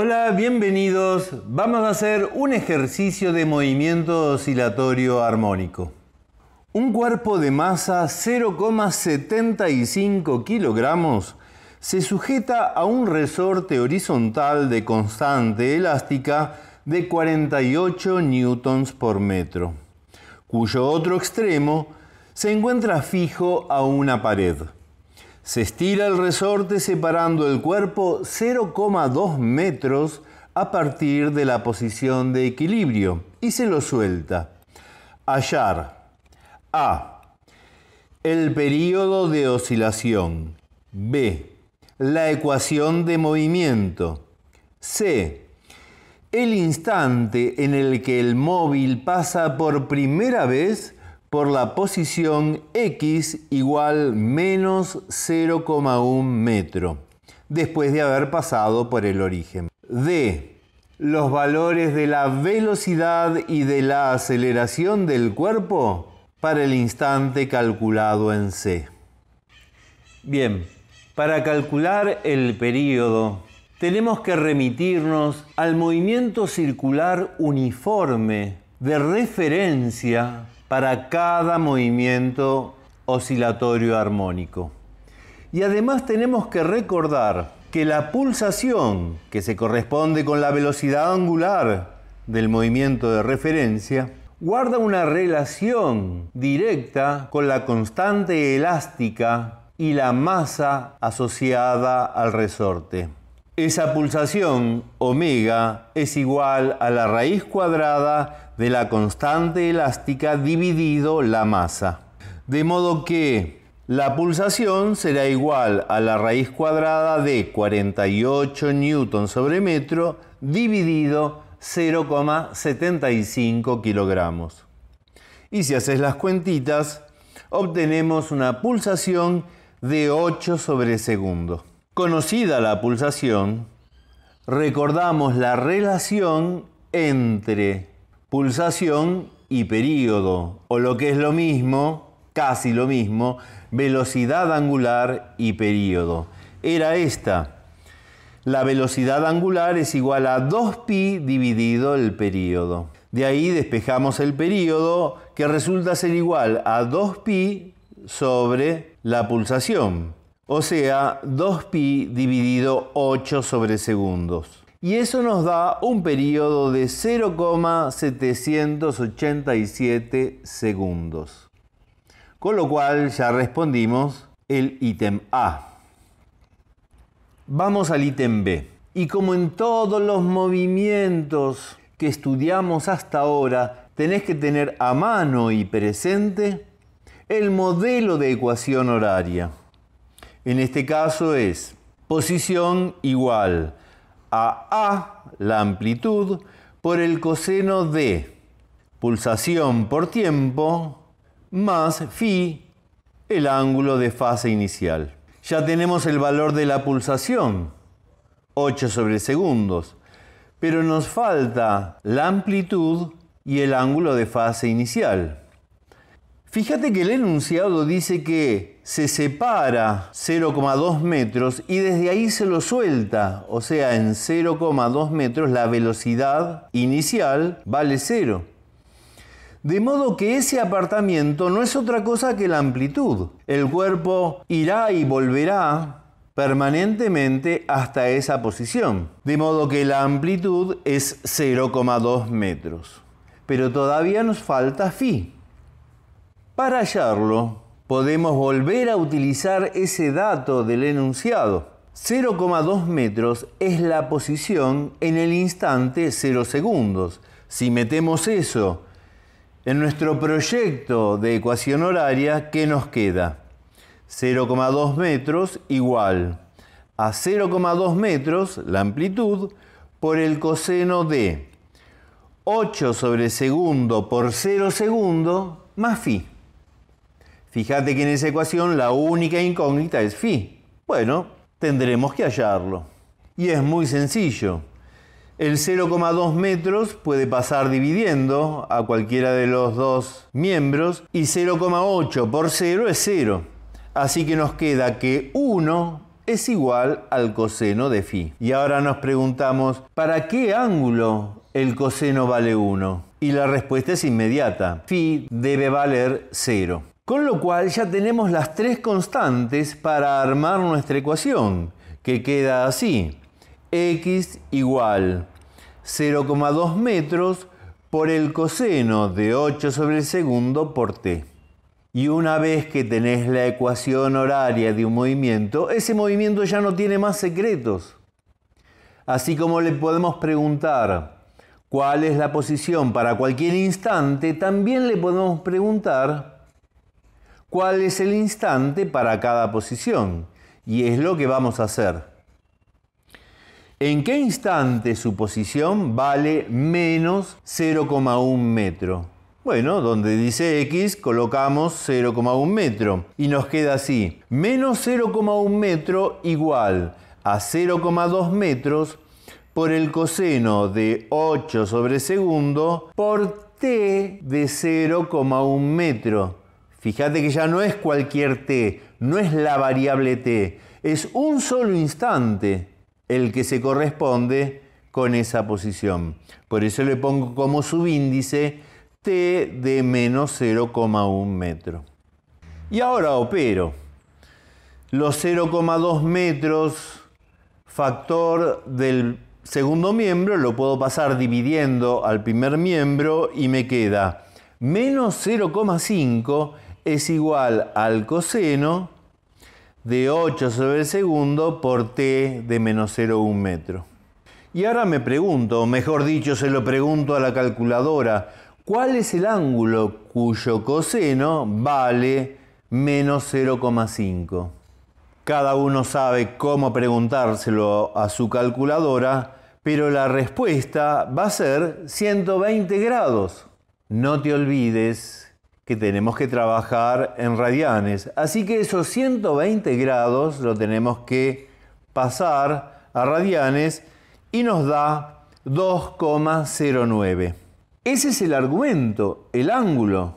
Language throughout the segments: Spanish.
Hola, bienvenidos. Vamos a hacer un ejercicio de movimiento oscilatorio armónico. Un cuerpo de masa 0,75 kilogramos se sujeta a un resorte horizontal de constante elástica de 48 newtons por metro, cuyo otro extremo se encuentra fijo a una pared. Se estira el resorte separando el cuerpo 0,2 metros a partir de la posición de equilibrio y se lo suelta. Hallar. A. El periodo de oscilación. B. La ecuación de movimiento. C. El instante en el que el móvil pasa por primera vez por la posición X igual menos 0,1 metro, después de haber pasado por el origen. D. Los valores de la velocidad y de la aceleración del cuerpo para el instante calculado en C. Bien, para calcular el período tenemos que remitirnos al movimiento circular uniforme de referencia para cada movimiento oscilatorio armónico. Y además tenemos que recordar que la pulsación, que se corresponde con la velocidad angular del movimiento de referencia, guarda una relación directa con la constante elástica y la masa asociada al resorte. Esa pulsación omega es igual a la raíz cuadrada de la constante elástica dividido la masa. De modo que la pulsación será igual a la raíz cuadrada de 48 newton sobre metro dividido 0,75 kilogramos. Y si haces las cuentitas, obtenemos una pulsación de 8 sobre segundo. Conocida la pulsación, recordamos la relación entre pulsación y periodo, o lo que es lo mismo, casi lo mismo, velocidad angular y periodo. Era esta. La velocidad angular es igual a 2pi dividido el periodo. De ahí despejamos el periodo que resulta ser igual a 2pi sobre la pulsación o sea, 2pi dividido 8 sobre segundos. Y eso nos da un periodo de 0,787 segundos. Con lo cual ya respondimos el ítem A. Vamos al ítem B. Y como en todos los movimientos que estudiamos hasta ahora, tenés que tener a mano y presente el modelo de ecuación horaria. En este caso es posición igual a A, la amplitud, por el coseno de pulsación por tiempo, más phi, el ángulo de fase inicial. Ya tenemos el valor de la pulsación, 8 sobre segundos, pero nos falta la amplitud y el ángulo de fase inicial. Fíjate que el enunciado dice que se separa 0,2 metros y desde ahí se lo suelta, o sea, en 0,2 metros la velocidad inicial vale 0. De modo que ese apartamiento no es otra cosa que la amplitud. El cuerpo irá y volverá permanentemente hasta esa posición. De modo que la amplitud es 0,2 metros. Pero todavía nos falta phi. Para hallarlo, podemos volver a utilizar ese dato del enunciado. 0,2 metros es la posición en el instante 0 segundos. Si metemos eso en nuestro proyecto de ecuación horaria, ¿qué nos queda? 0,2 metros igual a 0,2 metros la amplitud por el coseno de 8 sobre segundo por 0 segundo más phi. Fíjate que en esa ecuación la única incógnita es phi. Bueno, tendremos que hallarlo. Y es muy sencillo. El 0,2 metros puede pasar dividiendo a cualquiera de los dos miembros y 0,8 por 0 es 0. Así que nos queda que 1 es igual al coseno de phi. Y ahora nos preguntamos, ¿para qué ángulo el coseno vale 1? Y la respuesta es inmediata. Phi debe valer 0. Con lo cual ya tenemos las tres constantes para armar nuestra ecuación, que queda así. x igual 0,2 metros por el coseno de 8 sobre el segundo por t. Y una vez que tenés la ecuación horaria de un movimiento, ese movimiento ya no tiene más secretos. Así como le podemos preguntar cuál es la posición para cualquier instante, también le podemos preguntar cuál es el instante para cada posición. Y es lo que vamos a hacer. ¿En qué instante su posición vale menos 0,1 metro? Bueno, donde dice X colocamos 0,1 metro y nos queda así. Menos 0,1 metro igual a 0,2 metros por el coseno de 8 sobre segundo por t de 0,1 metro. Fíjate que ya no es cualquier t, no es la variable t, es un solo instante el que se corresponde con esa posición. Por eso le pongo como subíndice t de menos 0,1 metro. Y ahora opero. Los 0,2 metros factor del segundo miembro lo puedo pasar dividiendo al primer miembro y me queda menos 0,5 es igual al coseno de 8 sobre el segundo por t de menos 0,1 metro. Y ahora me pregunto, o mejor dicho, se lo pregunto a la calculadora, ¿cuál es el ángulo cuyo coseno vale menos 0,5? Cada uno sabe cómo preguntárselo a su calculadora, pero la respuesta va a ser 120 grados. No te olvides que tenemos que trabajar en radianes. Así que esos 120 grados lo tenemos que pasar a radianes y nos da 2,09. Ese es el argumento, el ángulo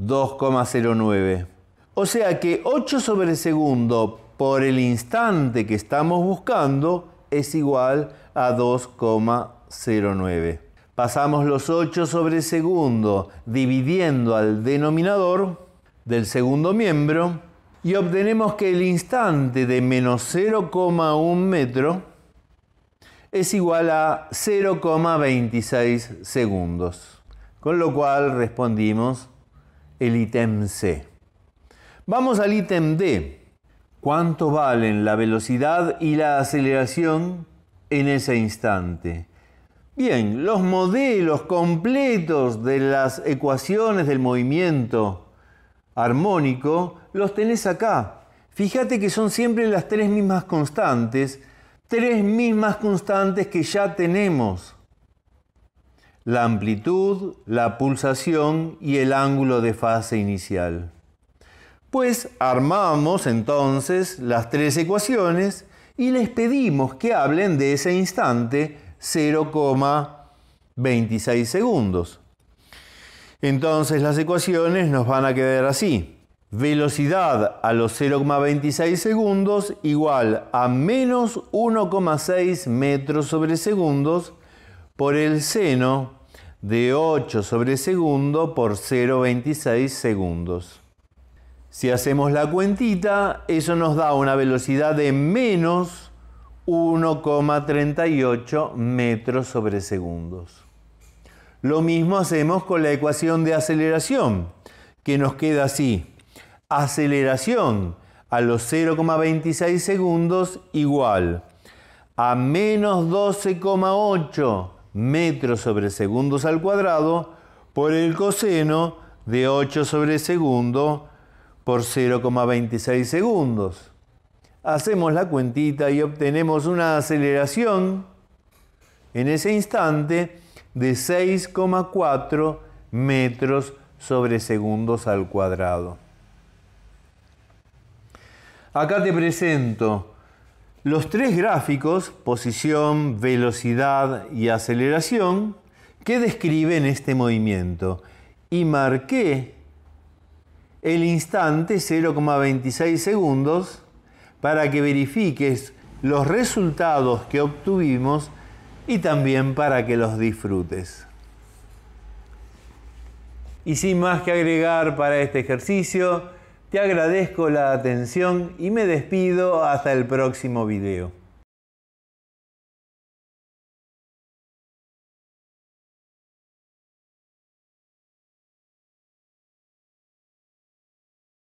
2,09. O sea que 8 sobre el segundo por el instante que estamos buscando es igual a 2,09. Pasamos los 8 sobre segundo dividiendo al denominador del segundo miembro y obtenemos que el instante de menos 0,1 metro es igual a 0,26 segundos. Con lo cual respondimos el ítem C. Vamos al ítem D. ¿Cuánto valen la velocidad y la aceleración en ese instante? Bien, los modelos completos de las ecuaciones del movimiento armónico los tenés acá. Fíjate que son siempre las tres mismas constantes, tres mismas constantes que ya tenemos. La amplitud, la pulsación y el ángulo de fase inicial. Pues armamos entonces las tres ecuaciones y les pedimos que hablen de ese instante 0,26 segundos. Entonces las ecuaciones nos van a quedar así. Velocidad a los 0,26 segundos igual a menos 1,6 metros sobre segundos por el seno de 8 sobre segundo por 0,26 segundos. Si hacemos la cuentita, eso nos da una velocidad de menos 1,38 metros sobre segundos. Lo mismo hacemos con la ecuación de aceleración, que nos queda así. Aceleración a los 0,26 segundos igual a menos 12,8 metros sobre segundos al cuadrado por el coseno de 8 sobre segundo por 0,26 segundos hacemos la cuentita y obtenemos una aceleración en ese instante de 6,4 metros sobre segundos al cuadrado. Acá te presento los tres gráficos, posición, velocidad y aceleración, que describen este movimiento. Y marqué el instante 0,26 segundos para que verifiques los resultados que obtuvimos y también para que los disfrutes. Y sin más que agregar para este ejercicio, te agradezco la atención y me despido hasta el próximo video.